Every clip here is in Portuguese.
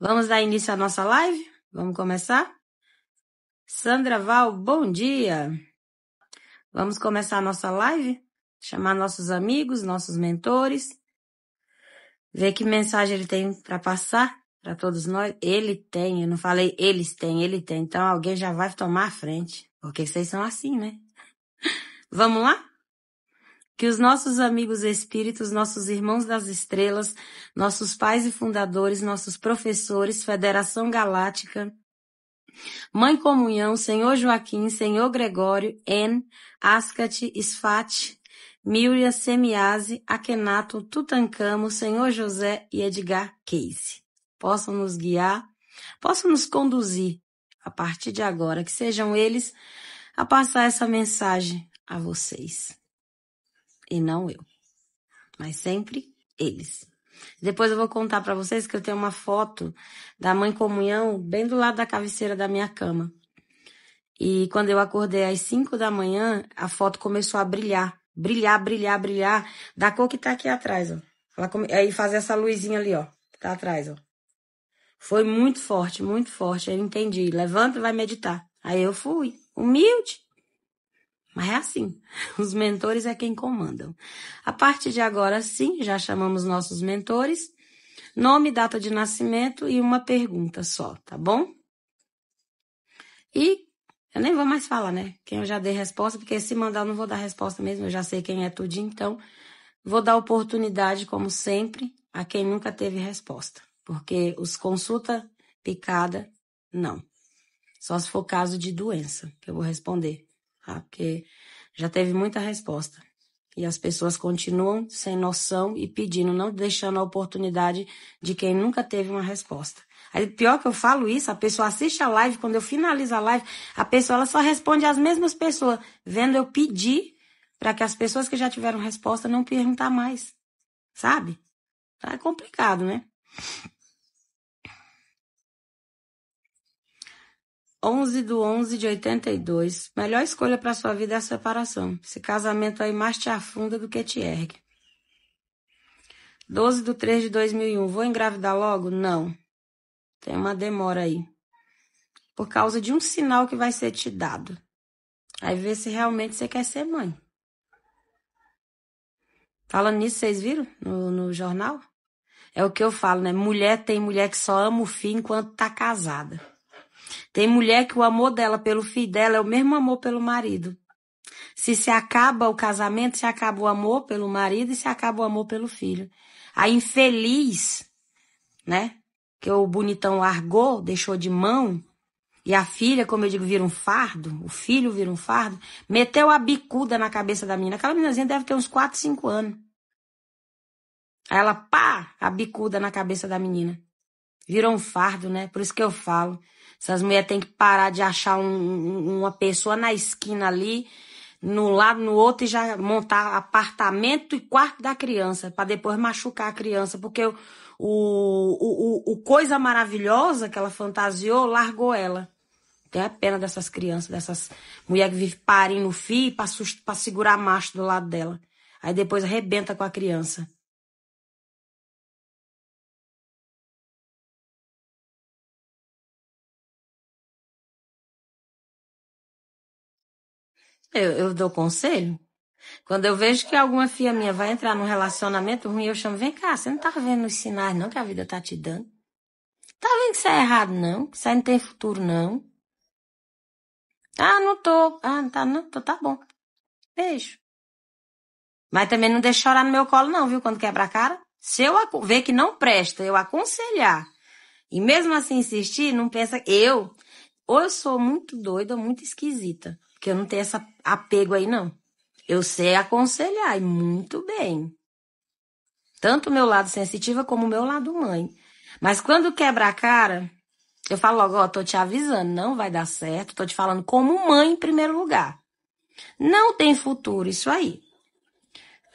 Vamos dar início à nossa live? Vamos começar? Sandra Val, bom dia! Vamos começar a nossa live? Chamar nossos amigos, nossos mentores, ver que mensagem ele tem para passar para todos nós. Ele tem, eu não falei eles têm, ele tem. Então alguém já vai tomar a frente, porque vocês são assim, né? Vamos lá? que os nossos amigos espíritos, nossos irmãos das estrelas, nossos pais e fundadores, nossos professores, Federação Galáctica, Mãe Comunhão, Senhor Joaquim, Senhor Gregório, En, Ascate, Sfat, Miria Semiase, Akenato, Tutancamo, Senhor José e Edgar Case. Possam nos guiar, possam nos conduzir a partir de agora, que sejam eles a passar essa mensagem a vocês e não eu. Mas sempre eles. Depois eu vou contar para vocês que eu tenho uma foto da mãe comunhão bem do lado da cabeceira da minha cama. E quando eu acordei às 5 da manhã, a foto começou a brilhar, brilhar, brilhar, brilhar, da cor que tá aqui atrás, ó. Ela come... Aí fazer essa luzinha ali, ó, que tá atrás, ó. Foi muito forte, muito forte. Eu entendi. Levanta e vai meditar. Aí eu fui, humilde. Mas é assim, os mentores é quem comandam. A partir de agora, sim, já chamamos nossos mentores. Nome, data de nascimento e uma pergunta só, tá bom? E eu nem vou mais falar, né? Quem eu já dei resposta, porque se mandar eu não vou dar resposta mesmo, eu já sei quem é tudo, então vou dar oportunidade, como sempre, a quem nunca teve resposta. Porque os consulta picada, não. Só se for caso de doença, que eu vou responder tá? Porque já teve muita resposta. E as pessoas continuam sem noção e pedindo, não deixando a oportunidade de quem nunca teve uma resposta. Aí, pior que eu falo isso, a pessoa assiste a live, quando eu finalizo a live, a pessoa ela só responde às mesmas pessoas, vendo eu pedir para que as pessoas que já tiveram resposta não perguntar mais. Sabe? É complicado, né? 11 do 11 de 82. Melhor escolha para sua vida é a separação. Esse casamento aí mais te afunda do que te ergue. 12 do 3 de 2001. Vou engravidar logo? Não. Tem uma demora aí. Por causa de um sinal que vai ser te dado. Aí vê se realmente você quer ser mãe. Falando nisso, vocês viram no, no jornal? É o que eu falo, né? Mulher tem mulher que só ama o filho enquanto tá casada. Tem mulher que o amor dela pelo filho dela é o mesmo amor pelo marido. Se se acaba o casamento, se acaba o amor pelo marido e se acaba o amor pelo filho. A infeliz, né? Que o bonitão largou, deixou de mão, e a filha, como eu digo, vira um fardo, o filho vira um fardo, meteu a bicuda na cabeça da menina. Aquela meninazinha deve ter uns 4, 5 anos. Aí ela, pá, a bicuda na cabeça da menina. Virou um fardo, né? Por isso que eu falo. Essas mulheres têm que parar de achar um, uma pessoa na esquina ali, no lado, no outro, e já montar apartamento e quarto da criança, para depois machucar a criança, porque o, o, o, o coisa maravilhosa que ela fantasiou largou ela. Tem a pena dessas crianças, dessas mulheres que vivem parindo o fio para segurar macho do lado dela. Aí depois arrebenta com a criança. Eu, eu dou conselho. Quando eu vejo que alguma filha minha vai entrar num relacionamento ruim, eu chamo, vem cá, você não tá vendo os sinais não que a vida tá te dando? Tá vendo que isso é errado não? Que isso aí não tem futuro não? Ah, não tô. Ah, não tá, não tô, tá bom. Beijo. Mas também não deixa chorar no meu colo não, viu, quando quebra a cara. Se eu ver que não presta, eu aconselhar e mesmo assim insistir, não pensa... Eu, ou eu sou muito doida ou muito esquisita. Porque eu não tenho esse apego aí, não. Eu sei aconselhar e muito bem. Tanto o meu lado sensitiva como o meu lado mãe. Mas quando quebra a cara, eu falo logo, ó, tô te avisando, não vai dar certo. Tô te falando como mãe em primeiro lugar. Não tem futuro isso aí.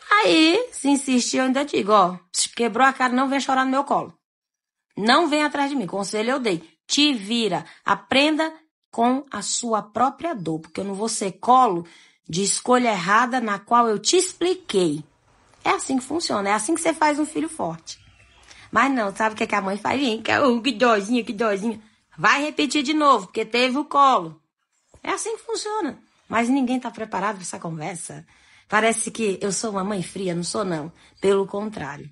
Aí, se insistir, eu ainda digo, ó, quebrou a cara, não vem chorar no meu colo. Não vem atrás de mim. Conselho eu dei. Te vira. Aprenda com a sua própria dor, porque eu não vou ser colo de escolha errada na qual eu te expliquei. É assim que funciona, é assim que você faz um filho forte. Mas não, sabe o que, é que a mãe faz? Oh, que dozinha, que dozinha. Vai repetir de novo, porque teve o colo. É assim que funciona. Mas ninguém está preparado para essa conversa. Parece que eu sou uma mãe fria, não sou não. Pelo contrário.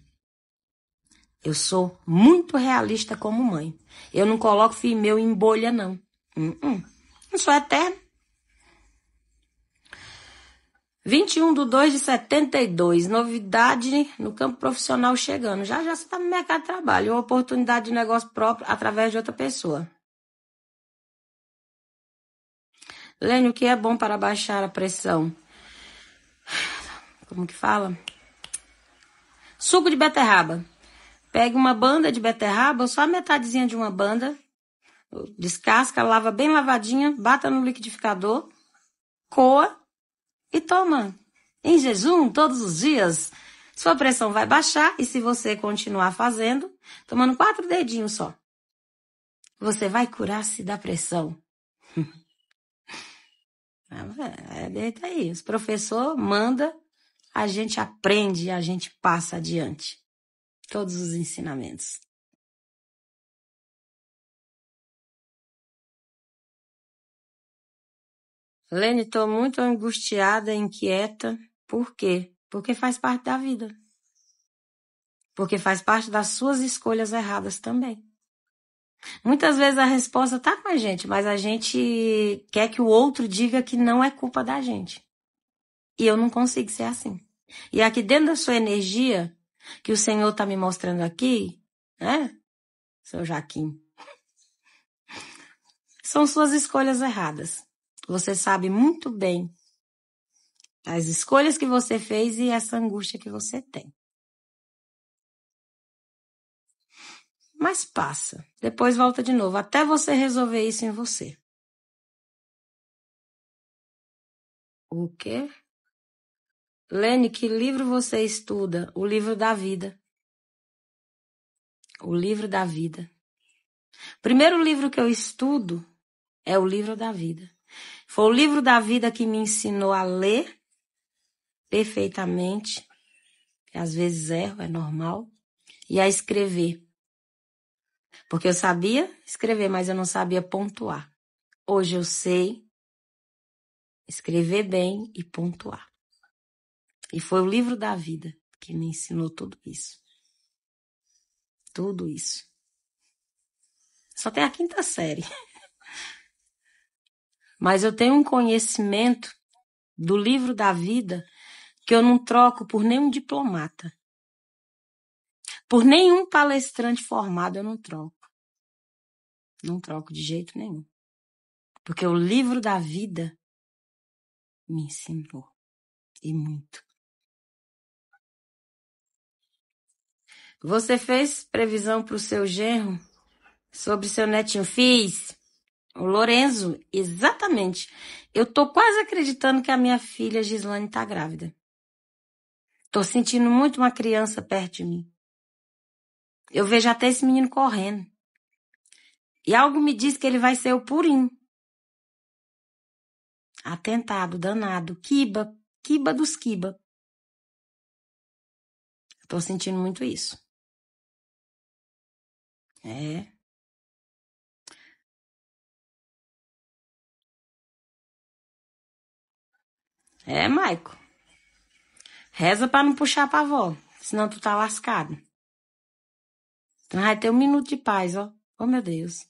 Eu sou muito realista como mãe. Eu não coloco filho meu em bolha, não. Hum, hum. Eu sou eterno. 21 de 2 de 72. Novidade no campo profissional chegando. Já já você está no mercado de trabalho. Uma oportunidade de negócio próprio através de outra pessoa. Lênin, o que é bom para baixar a pressão? Como que fala? Suco de beterraba. Pega uma banda de beterraba, só a metadezinha de uma banda, Descasca, lava bem lavadinha, bata no liquidificador, coa e toma. Em jejum, todos os dias, sua pressão vai baixar e se você continuar fazendo, tomando quatro dedinhos só, você vai curar-se da pressão. Ah, é, deita aí. Os professor manda, a gente aprende, a gente passa adiante todos os ensinamentos. Lene, estou muito angustiada, inquieta. Por quê? Porque faz parte da vida. Porque faz parte das suas escolhas erradas também. Muitas vezes a resposta está com a gente, mas a gente quer que o outro diga que não é culpa da gente. E eu não consigo ser assim. E aqui dentro da sua energia, que o Senhor está me mostrando aqui, né? Seu Jaquim. São suas escolhas erradas. Você sabe muito bem as escolhas que você fez e essa angústia que você tem. Mas passa, depois volta de novo, até você resolver isso em você. O quê? Lene, que livro você estuda? O livro da vida. O livro da vida. primeiro livro que eu estudo é o livro da vida. Foi o livro da vida que me ensinou a ler perfeitamente, que às vezes erro, é normal, e a escrever. Porque eu sabia escrever, mas eu não sabia pontuar. Hoje eu sei escrever bem e pontuar. E foi o livro da vida que me ensinou tudo isso. Tudo isso. Só tem a quinta série. Mas eu tenho um conhecimento do livro da vida que eu não troco por nenhum diplomata. Por nenhum palestrante formado eu não troco. Não troco de jeito nenhum. Porque o livro da vida me ensinou. E muito. Você fez previsão para o seu genro sobre seu netinho? Fiz. O Lorenzo, exatamente. Eu tô quase acreditando que a minha filha Gislane tá grávida. Tô sentindo muito uma criança perto de mim. Eu vejo até esse menino correndo. E algo me diz que ele vai ser o purim. Atentado, danado, quiba, quiba dos quiba. Tô sentindo muito isso. É. É, Maico. Reza para não puxar pra vó, senão tu tá lascado. Então vai ter um minuto de paz, ó. Oh, meu Deus.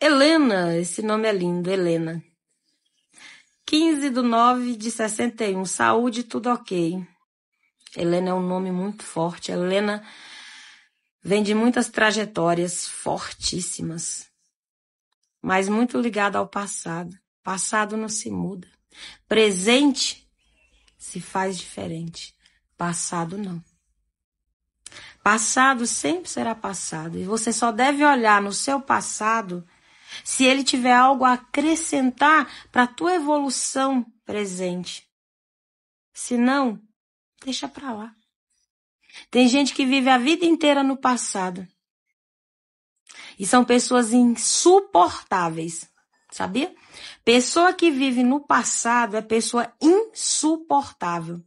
Helena, esse nome é lindo, Helena. 15 de 9 de 61, saúde, tudo ok. Helena é um nome muito forte. Helena vem de muitas trajetórias fortíssimas mas muito ligado ao passado. Passado não se muda. Presente se faz diferente. Passado não. Passado sempre será passado. E você só deve olhar no seu passado se ele tiver algo a acrescentar para a tua evolução presente. Se não, deixa para lá. Tem gente que vive a vida inteira no passado e são pessoas insuportáveis, sabia? Pessoa que vive no passado é pessoa insuportável.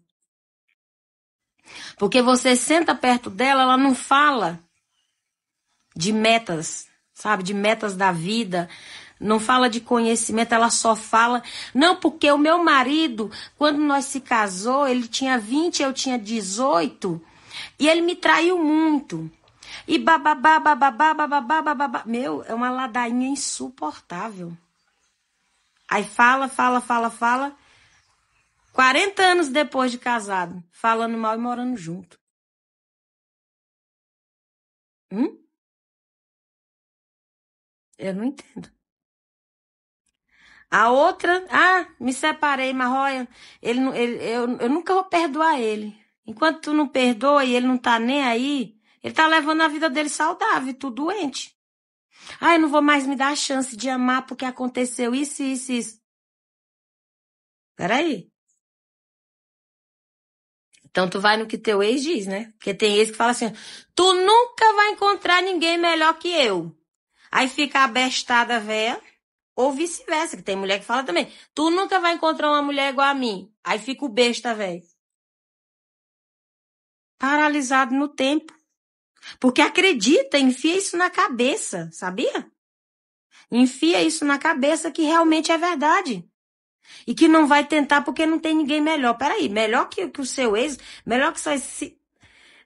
Porque você senta perto dela, ela não fala de metas, sabe? De metas da vida. Não fala de conhecimento, ela só fala. Não, porque o meu marido, quando nós se casou, ele tinha 20, eu tinha 18, e ele me traiu muito. E bababá, bababá, bababá, bababá. Meu, é uma ladainha insuportável. Aí fala, fala, fala, fala. 40 anos depois de casado, falando mal e morando junto. Hum? Eu não entendo. A outra, ah, me separei, mas olha, ele, ele, eu, eu nunca vou perdoar ele. Enquanto tu não perdoa e ele não tá nem aí, ele tá levando a vida dele saudável e doente. Ah, eu não vou mais me dar a chance de amar porque aconteceu isso, isso, isso. Peraí. Então tu vai no que teu ex diz, né? Porque tem ex que fala assim, tu nunca vai encontrar ninguém melhor que eu. Aí fica abestada véia. Ou vice-versa, que tem mulher que fala também. Tu nunca vai encontrar uma mulher igual a mim. Aí fica o besta, velho. Paralisado no tempo. Porque acredita, enfia isso na cabeça, sabia? Enfia isso na cabeça que realmente é verdade. E que não vai tentar porque não tem ninguém melhor. Peraí, melhor que, que o seu ex, melhor que só se,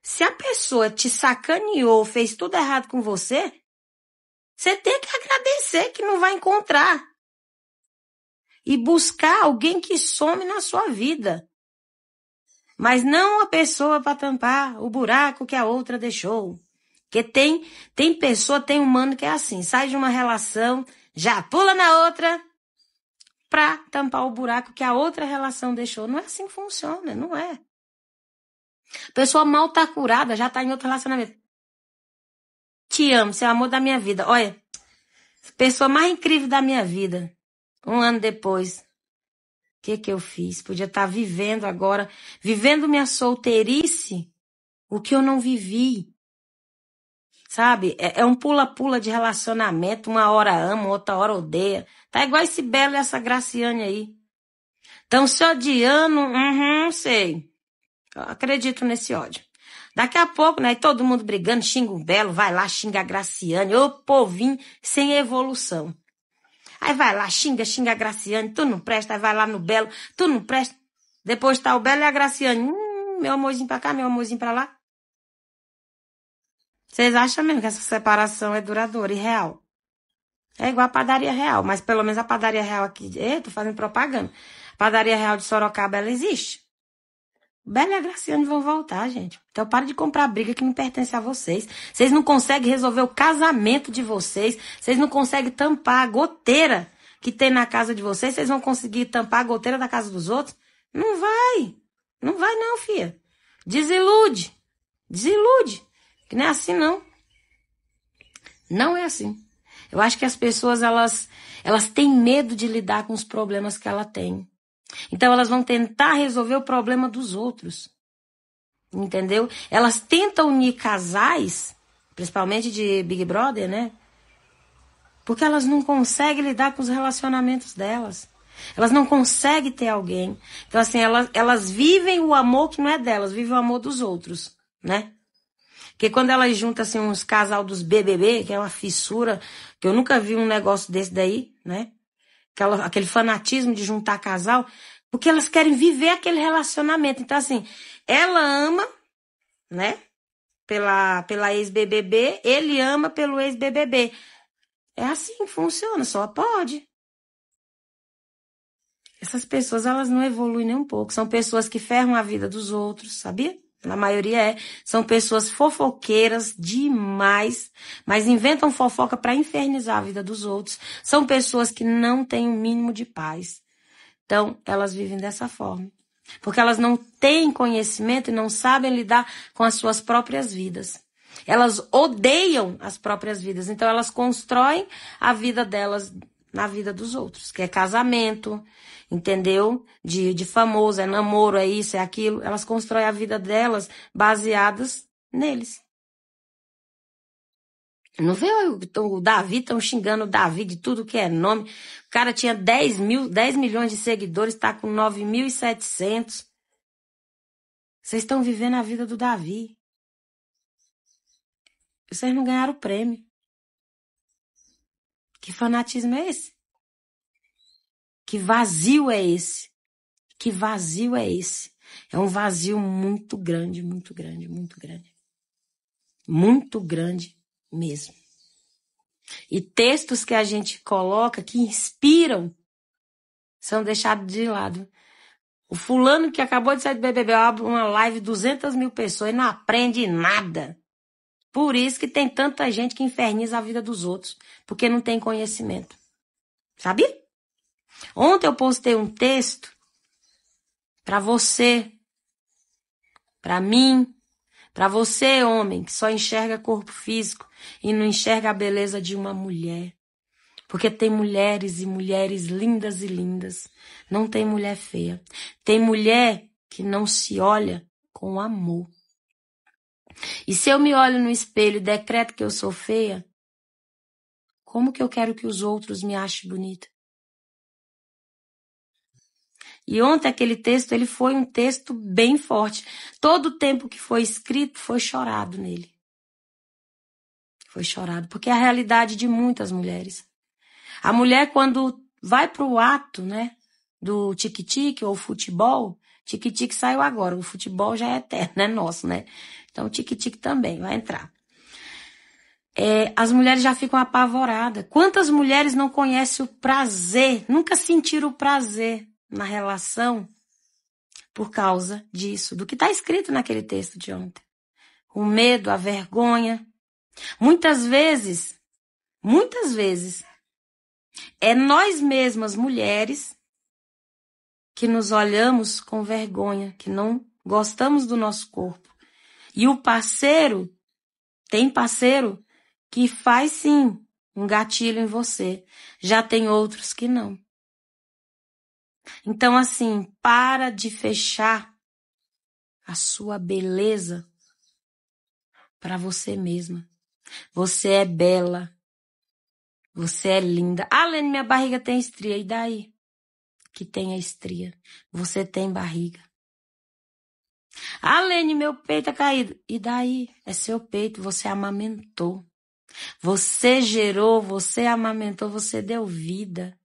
se a pessoa te sacaneou, fez tudo errado com você, você tem que agradecer que não vai encontrar. E buscar alguém que some na sua vida mas não a pessoa para tampar o buraco que a outra deixou. Que tem, tem pessoa, tem humano que é assim, sai de uma relação, já pula na outra para tampar o buraco que a outra relação deixou. Não é assim que funciona, não é. A pessoa mal tá curada, já tá em outro relacionamento. Te amo, você é o amor da minha vida. Olha, pessoa mais incrível da minha vida. Um ano depois, que que eu fiz? Podia estar tá vivendo agora, vivendo minha solteirice, o que eu não vivi. Sabe? É, é um pula-pula de relacionamento, uma hora ama, outra hora odeia. Tá igual esse Belo e essa Graciane aí. Então se odiando, uhum, sei. Eu acredito nesse ódio. Daqui a pouco, né? Todo mundo brigando, xinga o Belo, vai lá, xinga a Graciane. Ô, povinho sem evolução. Aí vai lá, xinga, xinga a Graciane, tu não presta, aí vai lá no Belo, tu não presta. Depois tá o Belo e a Graciane, hum, meu amorzinho pra cá, meu amorzinho pra lá. Vocês acham mesmo que essa separação é duradoura e real? É igual a padaria real, mas pelo menos a padaria real aqui, eu tô fazendo propaganda. A padaria real de Sorocaba, ela existe. Bela e a Graciane vão voltar, gente. Então para de comprar briga que não pertence a vocês. Vocês não conseguem resolver o casamento de vocês. Vocês não conseguem tampar a goteira que tem na casa de vocês. Vocês vão conseguir tampar a goteira da casa dos outros? Não vai. Não vai não, filha. Desilude. Desilude. Que não é assim não. Não é assim. Eu acho que as pessoas elas elas têm medo de lidar com os problemas que ela tem. Então elas vão tentar resolver o problema dos outros. Entendeu? Elas tentam unir casais, principalmente de Big Brother, né? Porque elas não conseguem lidar com os relacionamentos delas. Elas não conseguem ter alguém. Então, assim, elas, elas vivem o amor que não é delas, vivem o amor dos outros, né? Porque quando elas juntam, assim, uns casal dos BBB, que é uma fissura, que eu nunca vi um negócio desse daí, né? aquela, aquele fanatismo de juntar casal, porque elas querem viver aquele relacionamento. Então, assim, ela ama, né? Pela, pela ex-BBB, ele ama pelo ex-BBB. É assim que funciona, só pode. Essas pessoas, elas não evoluem nem um pouco. São pessoas que ferram a vida dos outros, sabia? na maioria é, são pessoas fofoqueiras demais, mas inventam fofoca para infernizar a vida dos outros. São pessoas que não têm o um mínimo de paz. Então, elas vivem dessa forma. Porque elas não têm conhecimento e não sabem lidar com as suas próprias vidas. Elas odeiam as próprias vidas. Então, elas constroem a vida delas na vida dos outros, que é casamento, entendeu? De, de famoso, é namoro, é isso, é aquilo. Elas constroem a vida delas baseadas neles. Não vê o Davi, estão xingando o Davi de tudo que é nome. O cara tinha 10, mil, 10 milhões de seguidores, está com 9.700. Vocês estão vivendo a vida do Davi. Vocês não ganharam o prêmio. Que fanatismo é esse? Que vazio é esse? Que vazio é esse? É um vazio muito grande, muito grande, muito grande. Muito grande mesmo. E textos que a gente coloca que inspiram são deixados de lado. O fulano que acabou de sair do BBB abre uma live, 200 mil pessoas e não aprende nada. Por isso que tem tanta gente que inferniza a vida dos outros, porque não tem conhecimento. Sabia? Ontem eu postei um texto para você, para mim, para você, homem, que só enxerga corpo físico e não enxerga a beleza de uma mulher. Porque tem mulheres e mulheres lindas e lindas. Não tem mulher feia. Tem mulher que não se olha com amor. E se eu me olho no espelho e decreto que eu sou feia, como que eu quero que os outros me achem bonita? E ontem aquele texto, ele foi um texto bem forte. Todo o tempo que foi escrito foi chorado nele. Foi chorado, porque é a realidade de muitas mulheres. A mulher quando vai para o ato, né, do tique-tique ou futebol, Tique-tique saiu agora, o futebol já é eterno, é nosso, né? Então, tique-tique também vai entrar. É, as mulheres já ficam apavoradas. Quantas mulheres não conhecem o prazer, nunca sentiram o prazer na relação por causa disso, do que está escrito naquele texto de ontem? O medo, a vergonha. Muitas vezes, muitas vezes, é nós mesmas mulheres que nos olhamos com vergonha, que não gostamos do nosso corpo. E o parceiro, tem parceiro que faz sim um gatilho em você, já tem outros que não. Então, assim, para de fechar a sua beleza para você mesma. Você é bela. Você é linda. Além, minha barriga tem estria. E daí? que tem a estria. Você tem barriga. Alene, ah, meu peito é caído. E daí? É seu peito, você amamentou. Você gerou, você amamentou, você deu vida.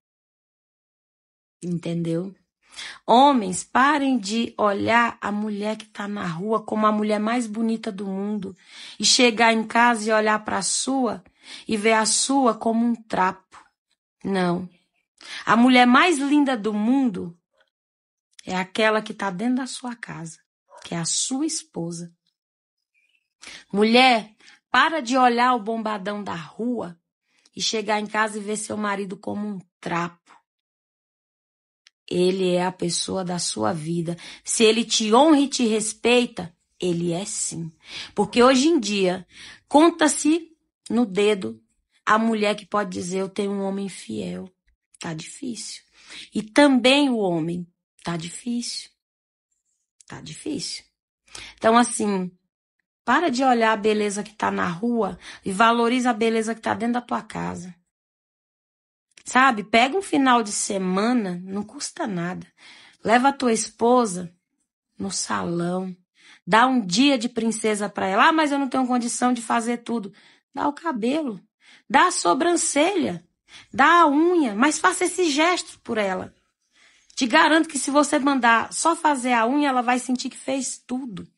Entendeu? Homens, parem de olhar a mulher que está na rua como a mulher mais bonita do mundo e chegar em casa e olhar para a sua e ver a sua como um trapo. Não. A mulher mais linda do mundo é aquela que está dentro da sua casa, que é a sua esposa. Mulher, para de olhar o bombadão da rua e chegar em casa e ver seu marido como um trapo. Ele é a pessoa da sua vida. Se ele te honra e te respeita, ele é sim. Porque hoje em dia, conta-se no dedo a mulher que pode dizer: Eu tenho um homem fiel. Tá difícil. E também o homem. Tá difícil. Tá difícil. Então, assim, para de olhar a beleza que tá na rua e valoriza a beleza que tá dentro da tua casa. Sabe? Pega um final de semana, não custa nada. Leva a tua esposa no salão. Dá um dia de princesa para ela. Ah, mas eu não tenho condição de fazer tudo. Dá o cabelo. Dá a sobrancelha. Dá a unha, mas faça esse gesto por ela. Te garanto que se você mandar só fazer a unha, ela vai sentir que fez tudo.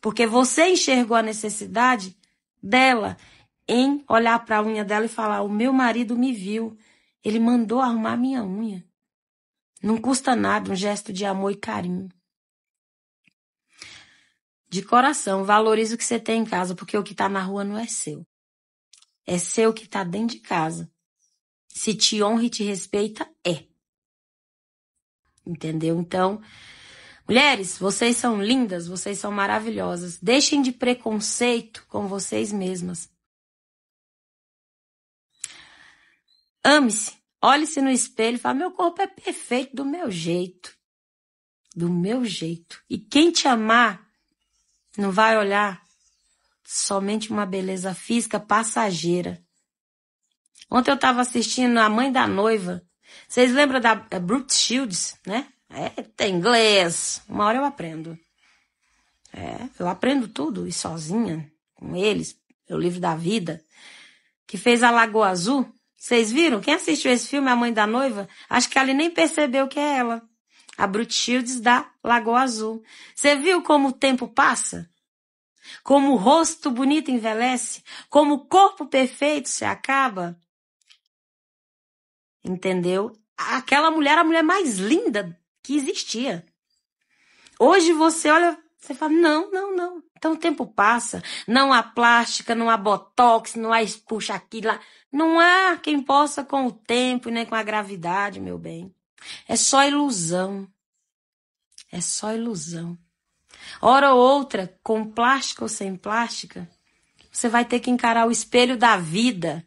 Porque você enxergou a necessidade dela em olhar para a unha dela e falar: O meu marido me viu, ele mandou arrumar minha unha. Não custa nada um gesto de amor e carinho. De coração, valorize o que você tem em casa, porque o que está na rua não é seu. É seu que está dentro de casa se te honra e te respeita, é. Entendeu? Então, mulheres, vocês são lindas, vocês são maravilhosas. Deixem de preconceito com vocês mesmas. Ame-se, olhe-se no espelho e fale: meu corpo é perfeito do meu jeito. Do meu jeito. E quem te amar não vai olhar somente uma beleza física passageira. Ontem eu tava assistindo A Mãe da Noiva. Vocês lembram da eh, Brute Shields, né? É, tem inglês. Uma hora eu aprendo. É, eu aprendo tudo e sozinha, com eles, meu livro da vida, que fez a Lagoa Azul. Vocês viram? Quem assistiu esse filme, A Mãe da Noiva, acho que ali nem percebeu que é ela. A Brute Shields da Lagoa Azul. Você viu como o tempo passa? Como o rosto bonito envelhece? Como o corpo perfeito se acaba? entendeu? Aquela mulher era a mulher mais linda que existia. Hoje você olha, você fala, não, não, não. Então o tempo passa. Não há plástica, não há botox, não há puxa aqui, lá. Não há quem possa com o tempo e né, nem com a gravidade, meu bem. É só ilusão. É só ilusão. Hora ou outra, com plástica ou sem plástica, você vai ter que encarar o espelho da vida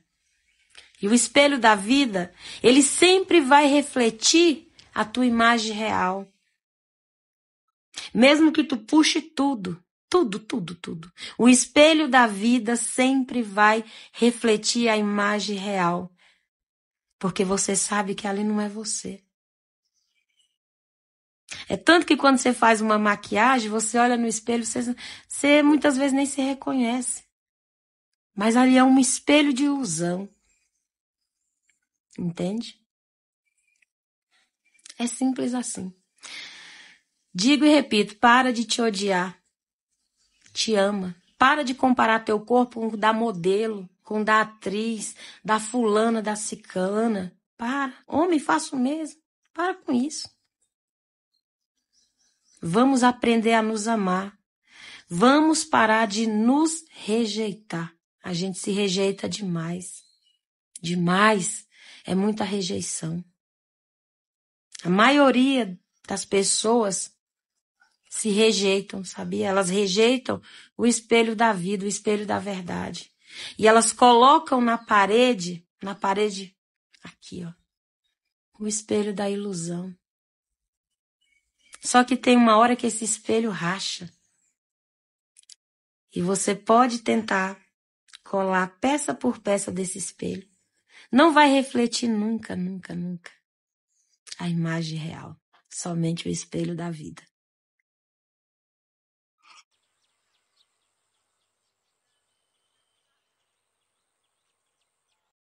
e o espelho da vida, ele sempre vai refletir a tua imagem real. Mesmo que tu puxe tudo, tudo, tudo, tudo. O espelho da vida sempre vai refletir a imagem real. Porque você sabe que ali não é você. É tanto que quando você faz uma maquiagem, você olha no espelho, você, você muitas vezes nem se reconhece. Mas ali é um espelho de ilusão. Entende? É simples assim. Digo e repito: para de te odiar. Te ama. Para de comparar teu corpo com o da modelo, com o da atriz, da fulana, da cicana. Para. Homem, faça o mesmo. Para com isso. Vamos aprender a nos amar. Vamos parar de nos rejeitar. A gente se rejeita demais. Demais é muita rejeição. A maioria das pessoas se rejeitam, sabia? Elas rejeitam o espelho da vida, o espelho da verdade. E elas colocam na parede, na parede aqui, ó, o espelho da ilusão. Só que tem uma hora que esse espelho racha. E você pode tentar colar peça por peça desse espelho não vai refletir nunca, nunca, nunca a imagem real, somente o espelho da vida.